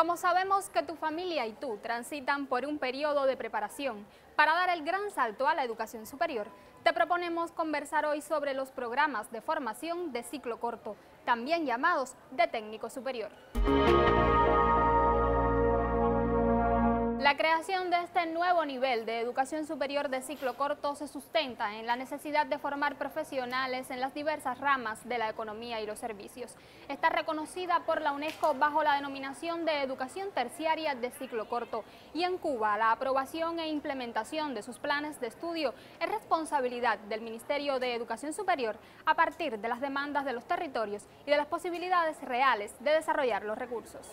Como sabemos que tu familia y tú transitan por un periodo de preparación para dar el gran salto a la educación superior, te proponemos conversar hoy sobre los programas de formación de ciclo corto, también llamados de técnico superior. La creación de este nuevo nivel de educación superior de ciclo corto se sustenta en la necesidad de formar profesionales en las diversas ramas de la economía y los servicios. Está reconocida por la UNESCO bajo la denominación de educación terciaria de ciclo corto y en Cuba la aprobación e implementación de sus planes de estudio es responsabilidad del Ministerio de Educación Superior a partir de las demandas de los territorios y de las posibilidades reales de desarrollar los recursos.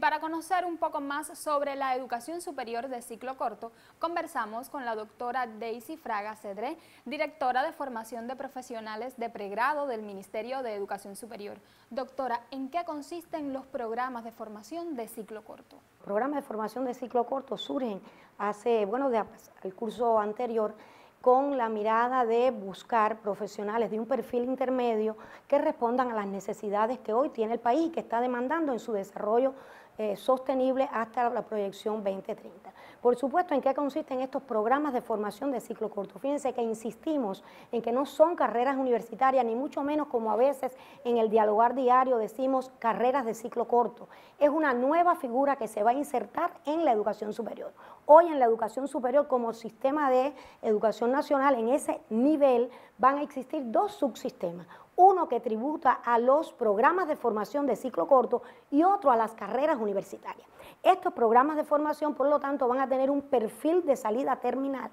para conocer un poco más sobre la educación superior de ciclo corto, conversamos con la doctora Daisy Fraga Cedré, directora de formación de profesionales de pregrado del Ministerio de Educación Superior. Doctora, ¿en qué consisten los programas de formación de ciclo corto? Los programas de formación de ciclo corto surgen hace, bueno, de, al curso anterior, con la mirada de buscar profesionales de un perfil intermedio que respondan a las necesidades que hoy tiene el país y que está demandando en su desarrollo eh, sostenible hasta la proyección 2030. Por supuesto, ¿en qué consisten estos programas de formación de ciclo corto? Fíjense que insistimos en que no son carreras universitarias, ni mucho menos como a veces en el dialogar diario decimos carreras de ciclo corto. Es una nueva figura que se va a insertar en la educación superior. Hoy en la educación superior como sistema de educación nacional, en ese nivel van a existir dos subsistemas uno que tributa a los programas de formación de ciclo corto y otro a las carreras universitarias. Estos programas de formación, por lo tanto, van a tener un perfil de salida terminal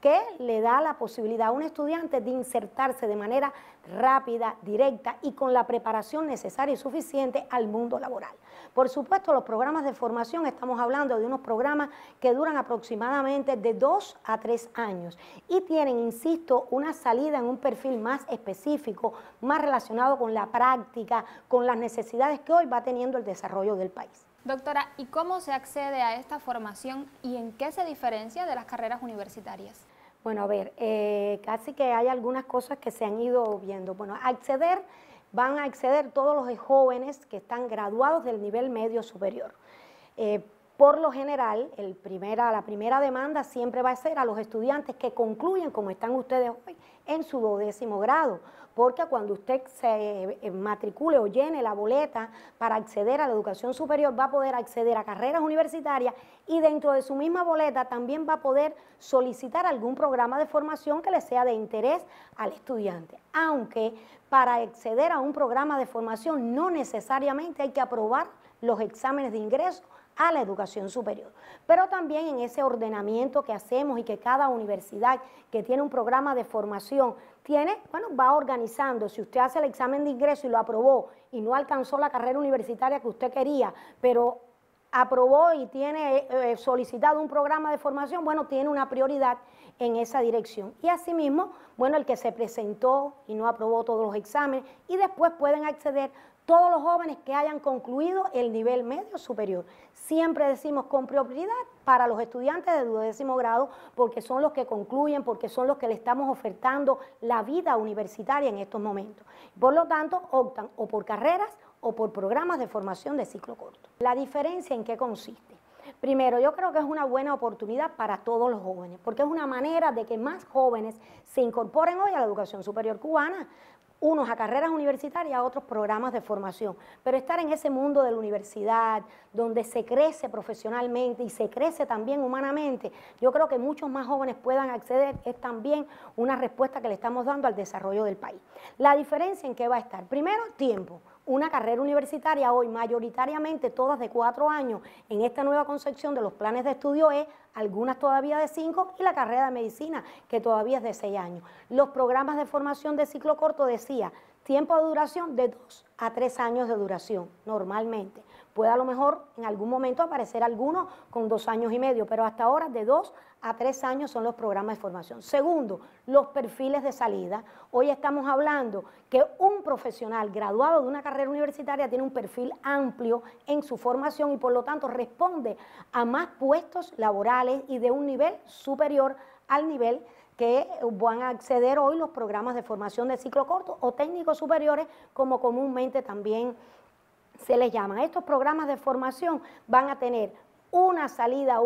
que le da la posibilidad a un estudiante de insertarse de manera rápida, directa y con la preparación necesaria y suficiente al mundo laboral. Por supuesto, los programas de formación, estamos hablando de unos programas que duran aproximadamente de dos a tres años y tienen, insisto, una salida en un perfil más específico, más relacionado con la práctica, con las necesidades que hoy va teniendo el desarrollo del país. Doctora, ¿y cómo se accede a esta formación y en qué se diferencia de las carreras universitarias? Bueno, a ver, eh, casi que hay algunas cosas que se han ido viendo. Bueno, acceder, van a acceder todos los jóvenes que están graduados del nivel medio superior. Eh, por lo general, la primera demanda siempre va a ser a los estudiantes que concluyen, como están ustedes hoy, en su 12º grado porque cuando usted se eh, matricule o llene la boleta para acceder a la educación superior, va a poder acceder a carreras universitarias y dentro de su misma boleta también va a poder solicitar algún programa de formación que le sea de interés al estudiante. Aunque para acceder a un programa de formación no necesariamente hay que aprobar los exámenes de ingreso a la educación superior. Pero también en ese ordenamiento que hacemos y que cada universidad que tiene un programa de formación tiene, bueno, va organizando. Si usted hace el examen de ingreso y lo aprobó y no alcanzó la carrera universitaria que usted quería, pero aprobó y tiene eh, eh, solicitado un programa de formación, bueno, tiene una prioridad en esa dirección. Y asimismo, bueno, el que se presentó y no aprobó todos los exámenes y después pueden acceder todos los jóvenes que hayan concluido el nivel medio superior. Siempre decimos con prioridad para los estudiantes de duodécimo grado, porque son los que concluyen, porque son los que le estamos ofertando la vida universitaria en estos momentos. Por lo tanto, optan o por carreras o por programas de formación de ciclo corto. La diferencia en qué consiste. Primero, yo creo que es una buena oportunidad para todos los jóvenes, porque es una manera de que más jóvenes se incorporen hoy a la educación superior cubana unos a carreras universitarias, a otros programas de formación. Pero estar en ese mundo de la universidad, donde se crece profesionalmente y se crece también humanamente, yo creo que muchos más jóvenes puedan acceder, es también una respuesta que le estamos dando al desarrollo del país. La diferencia en qué va a estar. Primero, tiempo una carrera universitaria hoy, mayoritariamente todas de cuatro años, en esta nueva concepción de los planes de estudio es algunas todavía de cinco y la carrera de medicina que todavía es de seis años. Los programas de formación de ciclo corto decía Tiempo de duración de dos a tres años de duración, normalmente. Puede a lo mejor en algún momento aparecer alguno con dos años y medio, pero hasta ahora de dos a tres años son los programas de formación. Segundo, los perfiles de salida. Hoy estamos hablando que un profesional graduado de una carrera universitaria tiene un perfil amplio en su formación y por lo tanto responde a más puestos laborales y de un nivel superior al nivel que van a acceder hoy los programas de formación de ciclo corto o técnicos superiores, como comúnmente también se les llama. Estos programas de formación van a tener una salida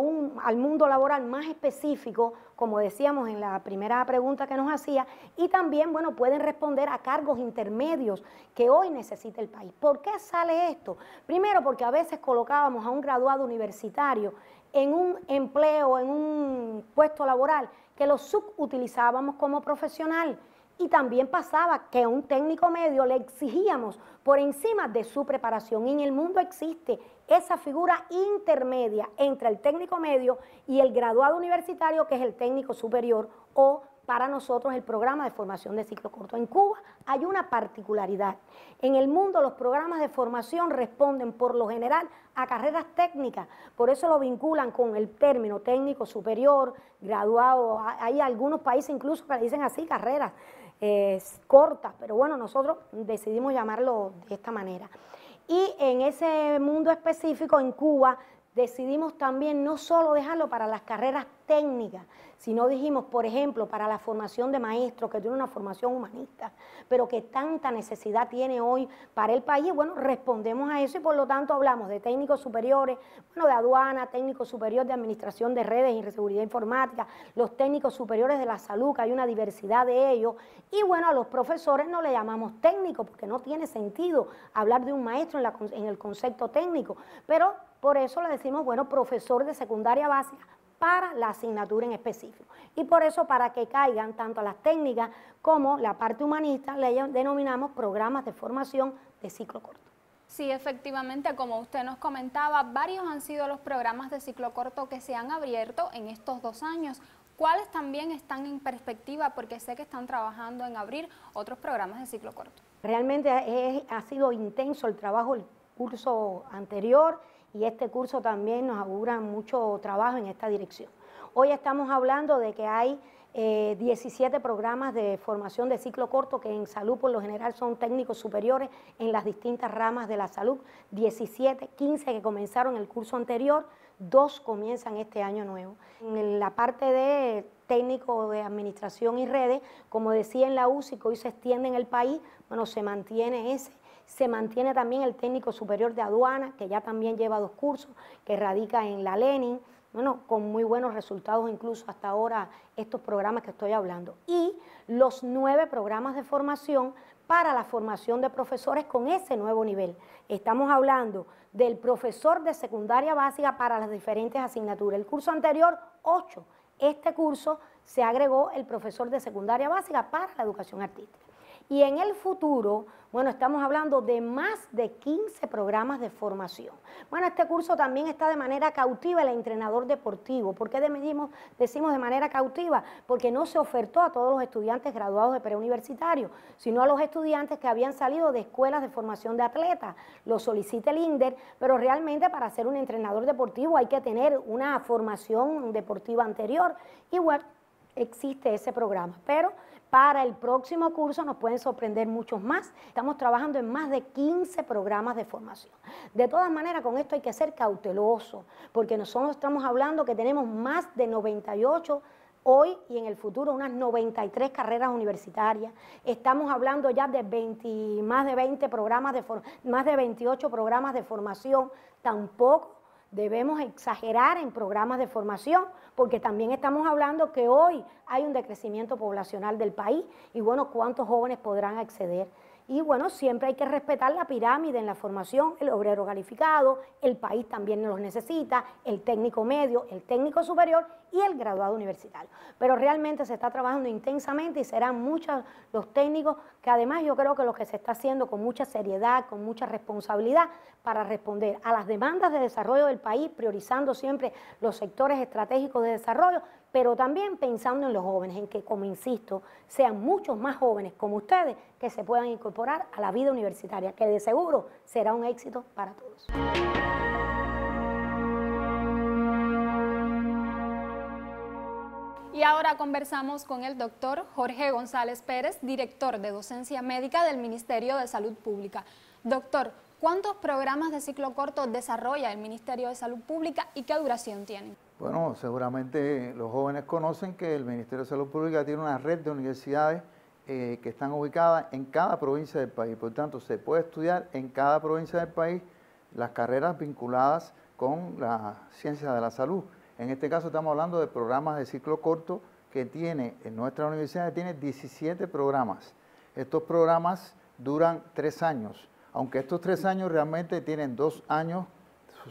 al mundo laboral más específico, como decíamos en la primera pregunta que nos hacía, y también, bueno, pueden responder a cargos intermedios que hoy necesita el país. ¿Por qué sale esto? Primero, porque a veces colocábamos a un graduado universitario en un empleo, en un puesto laboral que lo subutilizábamos como profesional. Y también pasaba que a un técnico medio le exigíamos por encima de su preparación. Y en el mundo existe esa figura intermedia entre el técnico medio y el graduado universitario, que es el técnico superior o para nosotros el programa de formación de ciclo corto. En Cuba hay una particularidad. En el mundo los programas de formación responden por lo general a carreras técnicas, por eso lo vinculan con el término técnico superior, graduado. Hay algunos países incluso que le dicen así, carreras eh, cortas, pero bueno, nosotros decidimos llamarlo de esta manera. Y en ese mundo específico, en Cuba, decidimos también no solo dejarlo para las carreras técnicas, sino dijimos, por ejemplo, para la formación de maestros, que tiene una formación humanista, pero que tanta necesidad tiene hoy para el país, bueno, respondemos a eso y por lo tanto hablamos de técnicos superiores, bueno, de aduana, técnicos superiores de administración de redes y seguridad informática, los técnicos superiores de la salud, que hay una diversidad de ellos, y bueno, a los profesores no le llamamos técnico porque no tiene sentido hablar de un maestro en, en el concepto técnico, pero por eso le decimos, bueno, profesor de secundaria básica para la asignatura en específico. Y por eso para que caigan tanto las técnicas como la parte humanista, le denominamos programas de formación de ciclo corto. Sí, efectivamente, como usted nos comentaba, varios han sido los programas de ciclo corto que se han abierto en estos dos años. ¿Cuáles también están en perspectiva? Porque sé que están trabajando en abrir otros programas de ciclo corto. Realmente ha sido intenso el trabajo el curso anterior y este curso también nos augura mucho trabajo en esta dirección. Hoy estamos hablando de que hay 17 eh, programas de formación de ciclo corto que en salud por lo general son técnicos superiores en las distintas ramas de la salud, 17, 15 que comenzaron el curso anterior, dos comienzan este año nuevo. En la parte de técnico de administración y redes, como decía en la UCI, que hoy se extiende en el país, bueno, se mantiene ese se mantiene también el técnico superior de aduana, que ya también lleva dos cursos, que radica en la Lenin, bueno, con muy buenos resultados incluso hasta ahora estos programas que estoy hablando. Y los nueve programas de formación para la formación de profesores con ese nuevo nivel. Estamos hablando del profesor de secundaria básica para las diferentes asignaturas. El curso anterior, ocho. Este curso se agregó el profesor de secundaria básica para la educación artística. Y en el futuro, bueno, estamos hablando de más de 15 programas de formación. Bueno, este curso también está de manera cautiva el entrenador deportivo. ¿Por qué decimos, decimos de manera cautiva? Porque no se ofertó a todos los estudiantes graduados de preuniversitario, sino a los estudiantes que habían salido de escuelas de formación de atletas. Lo solicita el INDER, pero realmente para ser un entrenador deportivo hay que tener una formación deportiva anterior. Y existe ese programa, pero para el próximo curso nos pueden sorprender muchos más. Estamos trabajando en más de 15 programas de formación. De todas maneras, con esto hay que ser cauteloso, porque nosotros estamos hablando que tenemos más de 98 hoy y en el futuro unas 93 carreras universitarias. Estamos hablando ya de 20, más de 20 programas de más de 28 programas de formación. Tampoco debemos exagerar en programas de formación, porque también estamos hablando que hoy hay un decrecimiento poblacional del país y bueno, ¿cuántos jóvenes podrán acceder? Y bueno, siempre hay que respetar la pirámide en la formación, el obrero calificado, el país también los necesita, el técnico medio, el técnico superior y el graduado universitario. Pero realmente se está trabajando intensamente y serán muchos los técnicos que además yo creo que lo que se está haciendo con mucha seriedad, con mucha responsabilidad para responder a las demandas de desarrollo del país, priorizando siempre los sectores estratégicos de desarrollo, pero también pensando en los jóvenes, en que, como insisto, sean muchos más jóvenes como ustedes que se puedan incorporar a la vida universitaria, que de seguro será un éxito para todos. Y ahora conversamos con el doctor Jorge González Pérez, director de docencia médica del Ministerio de Salud Pública. Doctor, ¿Cuántos programas de ciclo corto desarrolla el Ministerio de Salud Pública y qué duración tienen? Bueno, seguramente los jóvenes conocen que el Ministerio de Salud Pública tiene una red de universidades eh, que están ubicadas en cada provincia del país. Por tanto, se puede estudiar en cada provincia del país las carreras vinculadas con la ciencia de la salud. En este caso estamos hablando de programas de ciclo corto que tiene en nuestra universidad tiene 17 programas. Estos programas duran tres años aunque estos tres años realmente tienen dos años,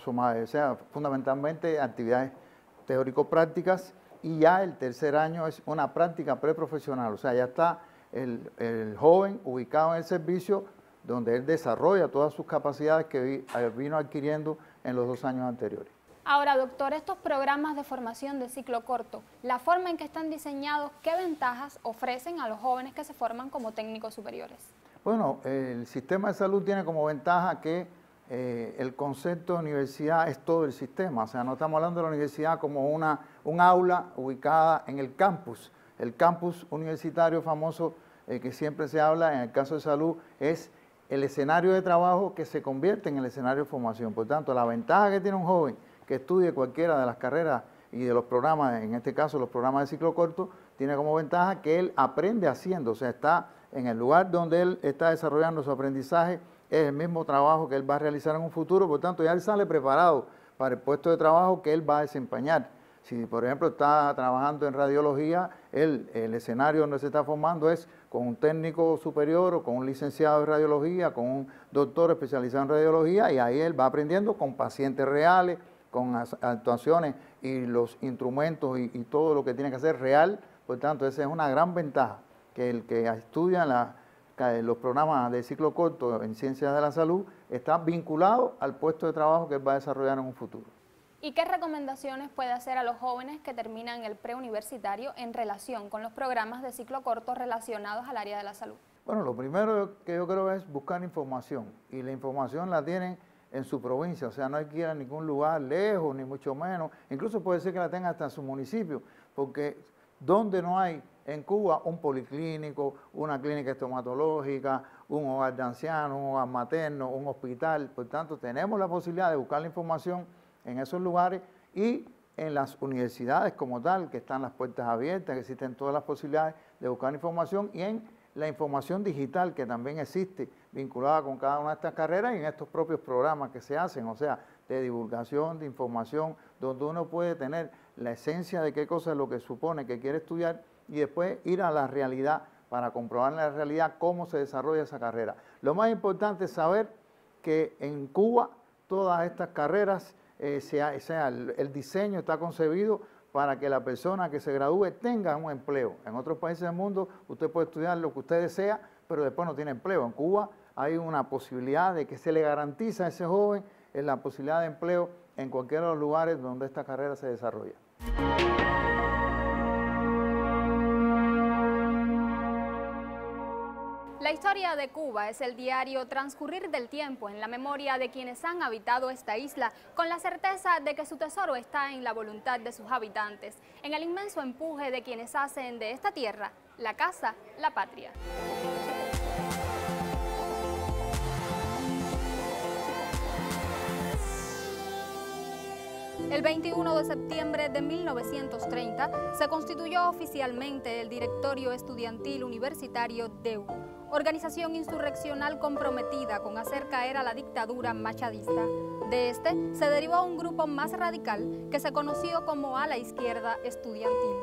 o sea, fundamentalmente actividades teórico-prácticas, y ya el tercer año es una práctica preprofesional, o sea, ya está el, joven ubicado en el servicio donde él desarrolla todas sus capacidades que eh, vino adquiriendo en los dos años anteriores. Ahora, doctor, estos programas de formación de ciclo corto, la forma en que están diseñados, ¿qué ventajas ofrecen a los jóvenes que se forman como técnicos superiores? Bueno, el sistema de salud tiene como ventaja que eh, el concepto de universidad es todo el sistema, o sea, no estamos hablando de la universidad como una, un aula ubicada en el campus. El campus universitario famoso eh, que siempre se habla en el caso de salud es el escenario de trabajo que se convierte en el escenario de formación. Por tanto, la ventaja que tiene un joven que estudie cualquiera de las carreras y de los programas, en este caso los programas de ciclo corto, tiene como ventaja que él aprende haciendo, o sea, está en el lugar donde él está desarrollando su aprendizaje, es el mismo trabajo que él va a realizar en un futuro, por tanto ya él sale preparado para el puesto de trabajo que él va a desempeñar. Si, por ejemplo, está trabajando en radiología, el escenario donde se está formando es con un técnico superior o con un licenciado en radiología, con un doctor especializado en radiología, y ahí él va aprendiendo con pacientes reales, con actuaciones y los instrumentos y, y todo lo que tiene que hacer real. Por tanto, esa es una gran ventaja que el que estudia los programas de ciclo corto en ciencias de la salud está vinculado al puesto de trabajo que él va a desarrollar en un futuro. ¿Y qué recomendaciones puede hacer a los jóvenes que terminan el preuniversitario en relación con los programas de ciclo corto relacionados al área de la salud? Bueno, lo primero que yo creo es buscar información y la información la tienen en su provincia, o sea, no hay que ir a ningún lugar lejos, ni mucho menos, incluso puede ser que la tengan hasta en su municipio, porque donde no hay en Cuba, un policlínico, una clínica estomatológica, un hogar de ancianos, un hogar materno, un hospital. Por tanto, tenemos la posibilidad de buscar la información en esos lugares y en las universidades como tal, que están las puertas abiertas, que existen todas las posibilidades de buscar información y en la información digital que también existe vinculada con cada una de estas carreras y en estos propios programas que se hacen, o sea, de divulgación, de información, donde uno puede tener la esencia de qué cosa es lo que supone que quiere estudiar y después ir a la realidad para comprobar la realidad cómo se desarrolla esa carrera. Lo más importante es saber que en Cuba todas estas carreras, eh, el, diseño está concebido para que la persona que se gradúe tenga un empleo. En otros países del mundo usted puede estudiar lo que usted desea, pero después no tiene empleo. En Cuba hay una posibilidad de que se le garantiza a ese joven eh, la posibilidad de empleo en cualquiera de los lugares donde esta carrera se desarrolla. La historia de Cuba es el diario transcurrir del tiempo en la memoria de quienes han habitado esta isla, con la certeza de que su tesoro está en la voluntad de sus habitantes, en el inmenso empuje de quienes hacen de esta tierra la casa, la patria. El 21 de septiembre de 1930 se constituyó oficialmente el Directorio Estudiantil Universitario DEU, organización insurreccional comprometida con hacer caer a la dictadura machadista. De este se derivó un grupo más radical que se conoció como ala izquierda estudiantil.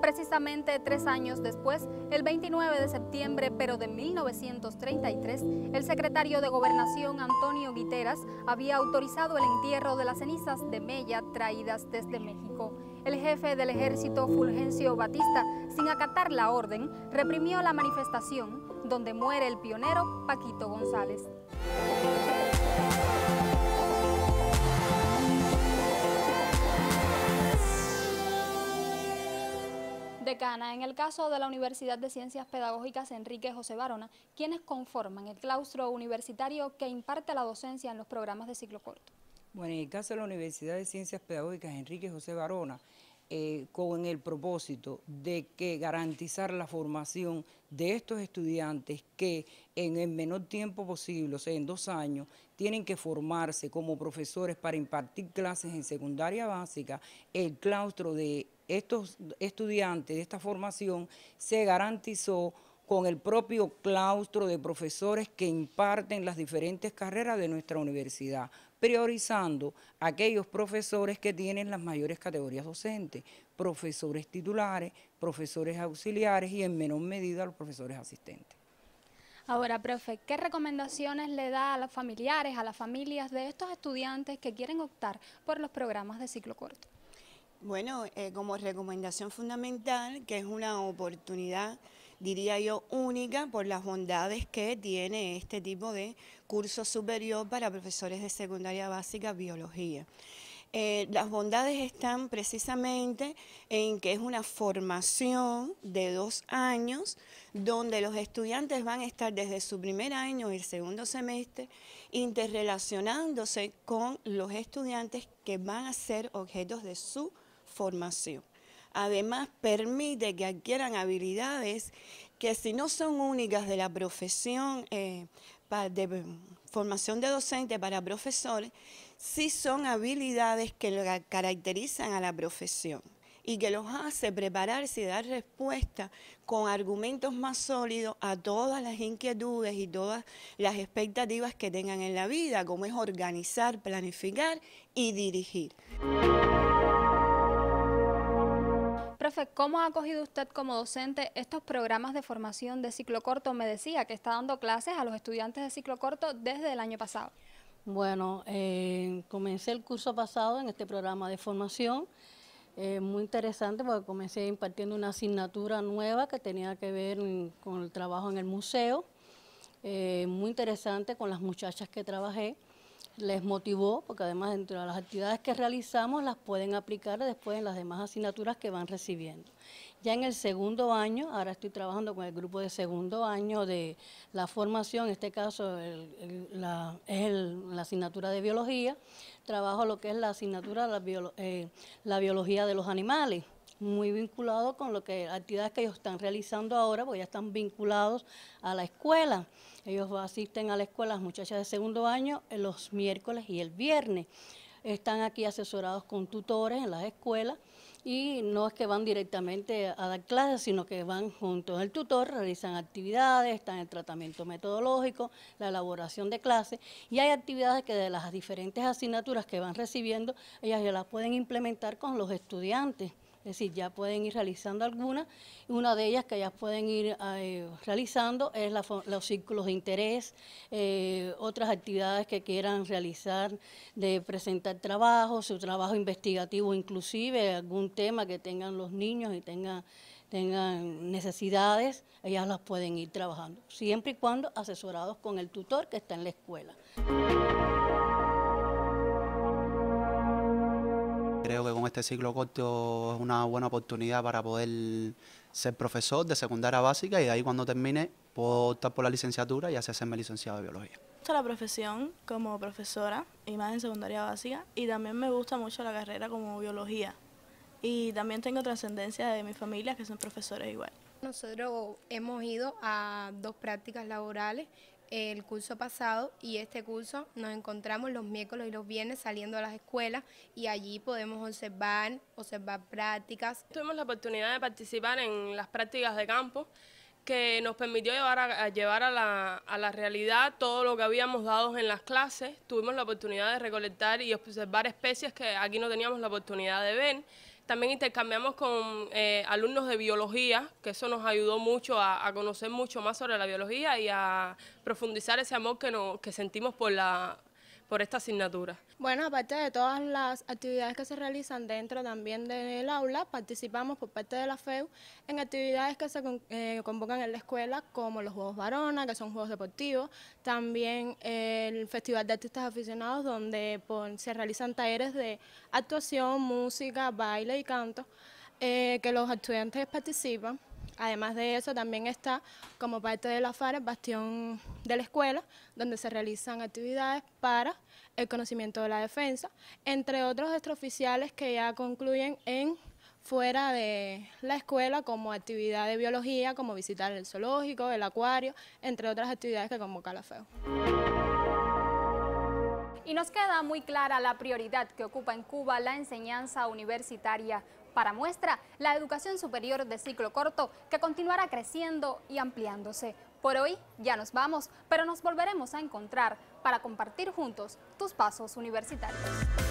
Precisamente tres años después, el 29 de septiembre pero de 1933, el secretario de Gobernación Antonio Guiteras había autorizado el entierro de las cenizas de Mella traídas desde México el jefe del ejército Fulgencio Batista, sin acatar la orden, reprimió la manifestación donde muere el pionero Paquito González. Decana, en el caso de la Universidad de Ciencias Pedagógicas Enrique José Barona, quienes conforman el claustro universitario que imparte la docencia en los programas de ciclo corto. Bueno, en el caso de la Universidad de Ciencias Pedagógicas Enrique José Barona, eh, con el propósito de que garantizar la formación de estos estudiantes que en el menor tiempo posible, o sea, en dos años, tienen que formarse como profesores para impartir clases en secundaria básica, el claustro de estos estudiantes de esta formación se garantizó con el propio claustro de profesores que imparten las diferentes carreras de nuestra universidad priorizando aquellos profesores que tienen las mayores categorías docentes, profesores titulares, profesores auxiliares y en menor medida los profesores asistentes. Ahora, profe, ¿qué recomendaciones le da a los familiares, a las familias de estos estudiantes que quieren optar por los programas de ciclo corto? Bueno, eh, como recomendación fundamental, que es una oportunidad, diría yo, única por las bondades que tiene este tipo de curso superior para profesores de secundaria básica biología. Eh, las bondades están precisamente en que es una formación de dos años donde los estudiantes van a estar desde su primer año y el segundo semestre interrelacionándose con los estudiantes que van a ser objetos de su formación. Además, permite que adquieran habilidades que si no son únicas de la profesión eh, de formación de docente para profesores, sí son habilidades que caracterizan a la profesión y que los hace prepararse y dar respuesta con argumentos más sólidos a todas las inquietudes y todas las expectativas que tengan en la vida, como es organizar, planificar y dirigir. Profe, ¿cómo ha acogido usted como docente estos programas de formación de ciclo corto? Me decía que está dando clases a los estudiantes de ciclo corto desde el año pasado. Bueno, eh, comencé el curso pasado en este programa de formación. Eh, muy interesante porque comencé impartiendo una asignatura nueva que tenía que ver con el trabajo en el museo. Eh, muy interesante con las muchachas que trabajé les motivó, porque además dentro de las actividades que realizamos las pueden aplicar después en las demás asignaturas que van recibiendo. Ya en el segundo año, ahora estoy trabajando con el grupo de segundo año de la formación, en este caso la, es la asignatura de biología, trabajo lo que es la asignatura de eh, la, biología de los animales muy vinculado con lo que actividades que ellos están realizando ahora, porque ya están vinculados a la escuela. Ellos asisten a la escuela, las muchachas de segundo año, los miércoles y el viernes. Están aquí asesorados con tutores en las escuelas y no es que van directamente a dar clases, sino que van junto al tutor, realizan actividades, están en el tratamiento metodológico, la elaboración de clases y hay actividades que de las diferentes asignaturas que van recibiendo, ellas ya las pueden implementar con los estudiantes es decir, ya pueden ir realizando algunas. Una de ellas que ya pueden ir eh, realizando es los círculos de interés, eh, otras actividades que quieran realizar de presentar trabajo, su trabajo investigativo inclusive, algún tema que tengan los niños y tengan tengan necesidades, ellas las pueden ir trabajando, siempre y cuando asesorados con el tutor que está en la escuela. creo que con este ciclo corto es una buena oportunidad para poder ser profesor de secundaria básica y de ahí cuando termine puedo optar por la licenciatura y así hacerme licenciado de biología. Me gusta la profesión como profesora y más en secundaria básica y también me gusta mucho la carrera como biología y también tengo trascendencia de mi familia que son profesores igual. Nosotros hemos ido a dos prácticas laborales el curso pasado y este curso nos encontramos los miércoles y los viernes saliendo a las escuelas y allí podemos observar, observar prácticas. Tuvimos la oportunidad de participar en las prácticas de campo que nos permitió llevar a, llevar a la, a la realidad todo lo que habíamos dado en las clases. Tuvimos la oportunidad de recolectar y observar especies que aquí no teníamos la oportunidad de ver también intercambiamos con eh, alumnos de biología, que eso nos ayudó mucho a, conocer mucho más sobre la biología y a profundizar ese amor que, nos, que sentimos por la, por esta asignatura. Bueno, aparte de todas las actividades que se realizan dentro también del aula, participamos por parte de la FEU en actividades que se eh, convocan en la escuela, como los Juegos Varona, que son juegos deportivos, también eh, el Festival de Artistas Aficionados, donde se realizan talleres de actuación, música, baile y canto, eh, que los estudiantes participan. Además de eso, también está como parte de la FARA, bastión de la escuela, donde se realizan actividades para el conocimiento de la defensa, entre otros extraoficiales que ya concluyen en fuera de la escuela como actividad de biología, como visitar el zoológico, el acuario, entre otras actividades que convoca la FEO. Y nos queda muy clara la prioridad que ocupa en Cuba la enseñanza universitaria para muestra, la educación superior de ciclo corto que continuará creciendo y ampliándose. Por hoy ya nos vamos, pero nos volveremos a encontrar para compartir juntos tus pasos universitarios.